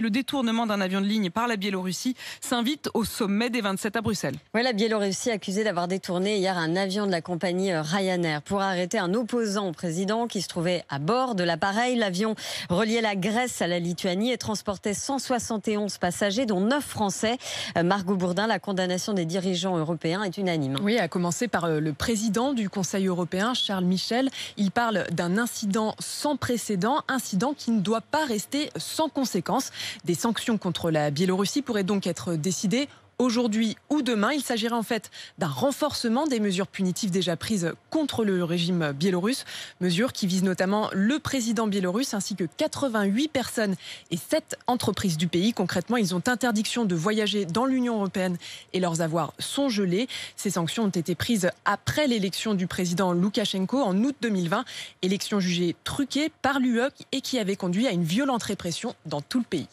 Le détournement d'un avion de ligne par la Biélorussie s'invite au sommet des 27 à Bruxelles. Oui, la Biélorussie accusée d'avoir détourné hier un avion de la compagnie Ryanair pour arrêter un opposant au président qui se trouvait à bord de l'appareil. L'avion reliait la Grèce à la Lituanie et transportait 171 passagers, dont 9 Français. Euh, Margot Bourdin, la condamnation des dirigeants européens est unanime. Oui, à commencer par euh, le président du Conseil européen, Charles Michel. Il parle d'un incident sans précédent, incident qui ne doit pas rester sans conséquence. Des sanctions contre la Biélorussie pourraient donc être décidées aujourd'hui ou demain. Il s'agirait en fait d'un renforcement des mesures punitives déjà prises contre le régime biélorusse, mesures qui visent notamment le président biélorusse ainsi que 88 personnes et 7 entreprises du pays. Concrètement, ils ont interdiction de voyager dans l'Union européenne et leurs avoirs sont gelés. Ces sanctions ont été prises après l'élection du président Loukachenko en août 2020, élection jugée truquée par l'UE et qui avait conduit à une violente répression dans tout le pays.